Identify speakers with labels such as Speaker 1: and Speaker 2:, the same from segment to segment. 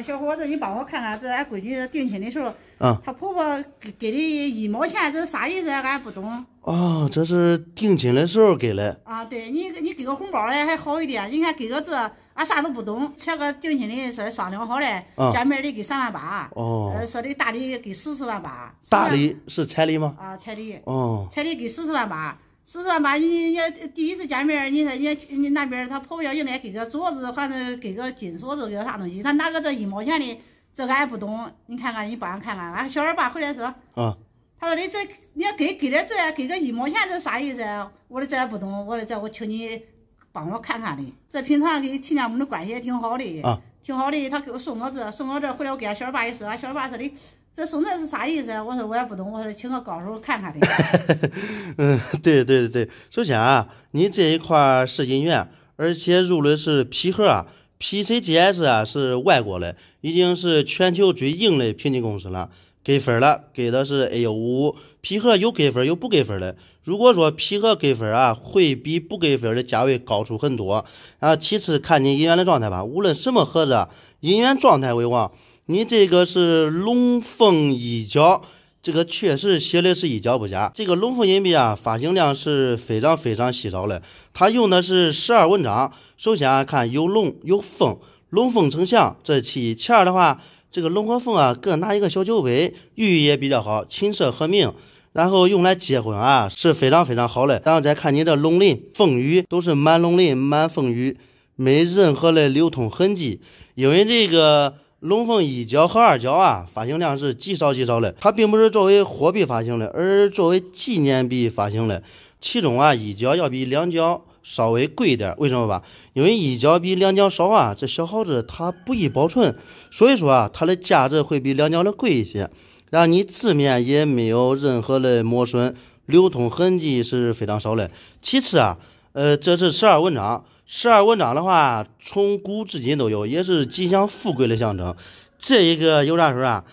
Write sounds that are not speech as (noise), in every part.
Speaker 1: 小伙子，你帮我看看，这俺闺女定亲的时候，啊，她婆婆给给的一毛钱，这是啥意思？俺不懂。
Speaker 2: 哦，这是定亲的时候给的。
Speaker 1: 啊，对你你给个红包嘞还好一点，你看给个这，俺啥都不懂。前个定亲的说商量好嘞，见面的给三万八，
Speaker 2: 哦，说
Speaker 1: 的大礼给四十万八。
Speaker 2: 大礼是彩礼吗？
Speaker 1: 啊，彩礼。哦，彩礼给四十万八。是是吧？你你第一次见面，你说你你那边她婆婆应该给个镯子，还是给个金镯子，给个啥东西？她拿个这一毛钱的，这俺不懂。你看看，你帮俺看看。俺小儿爸回来说，啊，他说你这你要给给点这，给个一毛钱这啥意思？我说这也不懂。我说这我请你帮我看看的。这平常跟亲家母的关系也挺好的，啊，挺好的。他给我送到这，送到这回来，我给俺小儿爸一说，俺小儿爸说的。这送的是啥意思？我说我也不懂，我说请个高手看看的。
Speaker 2: (laughs) 嗯，对对对对，首先啊，你这一块是银元，而且入的是皮盒，P C G S 啊是外国的，已经是全球最硬的评级公司了，给分了，给的是 A 五五。皮盒有给分有不给分的，如果说皮盒给分啊，会比不给分的价位高出很多。然后其次看你银元的状态吧，无论什么盒子，银元状态为王。你这个是龙凤一角，这个确实写的是一角不假。这个龙凤银币啊，发行量是非常非常稀少的。它用的是十二文章，首先啊，看有龙有凤，龙凤呈祥这其其二的话，这个龙和凤啊各拿一个小酒杯，寓意也比较好，琴瑟和鸣。然后用来结婚啊是非常非常好的。然后再看你这龙鳞凤羽都是满龙鳞满凤羽，没任何的流通痕迹，因为这个。龙凤一角和二角啊，发行量是极少极少的。它并不是作为货币发行的，而作为纪念币发行的。其中啊，一角要比两角稍微贵一点，为什么吧？因为一角比两角少啊，这小耗子它不易保存，所以说啊，它的价值会比两角的贵一些。然后你字面也没有任何的磨损，流通痕迹是非常少的。其次啊，呃，这是十二文章。十二文章的话，从古至今都有，也是吉祥富贵的象征。这一个有啥说啥，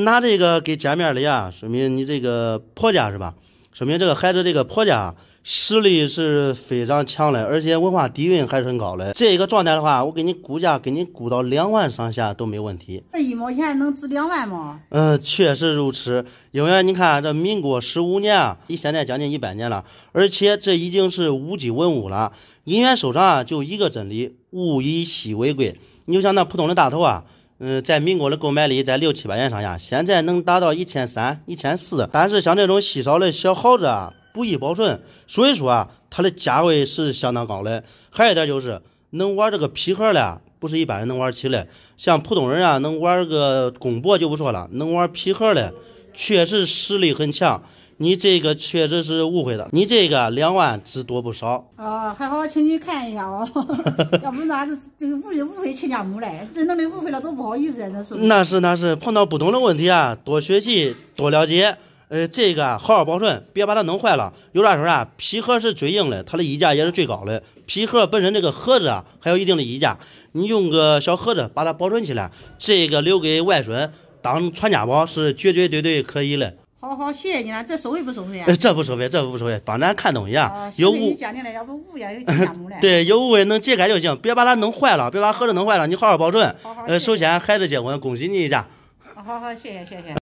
Speaker 2: 拿这个给见面的呀，说明你这个婆家是吧？说明这个孩子这个婆家。实力是非常强的，而且文化底蕴还是很高的。这一个状态的话，我给你估价，给你估到两万上下都没问题。
Speaker 1: 那一毛钱能值两万吗？
Speaker 2: 嗯，确实如此。因为你看，这民国十五年，离现在将近一百年了，而且这已经是无级文物了。银元收藏就一个真理，物以稀为贵。你就像那普通的大头啊，嗯，在民国的购买力在六七百元上下，现在能达到一千三、一千四。但是像这种稀少的小耗子。啊，不易保存，所以说啊，它的价位是相当高的。还有一点就是，能玩这个皮盒的，不是一般人能玩起的。像普通人啊，能玩个公博就不错了，能玩皮盒的，确实实力很强。你这个确实是误会了，你这个两万只多不少。
Speaker 1: 啊，还好，请你看一下哦，(laughs) 要不哪是这个误误会亲家母嘞？真弄的误会了，多不好意思啊，那是。那是
Speaker 2: 那是，碰到不懂的问题啊，多学习，多了解。呃，这个好好保存，别把它弄坏了。有啥说啥，皮盒是最硬的，它的溢价也是最高的。皮盒本身这个盒子啊，还有一定的溢价。你用个小盒子把它保存起来，这个留给外孙当传家宝是绝绝对对可以的。
Speaker 1: 好好，谢谢你了。这收费不收费啊？
Speaker 2: 这不收费，这不收费，帮咱看东西啊。有物
Speaker 1: 鉴的，要不物有 (laughs)
Speaker 2: 对，有物也能解开就行，别把它弄坏了，别把盒子弄坏了，你好好保存。好好。呃，首先孩子结婚，恭喜你一下。
Speaker 1: 好好，谢谢谢谢。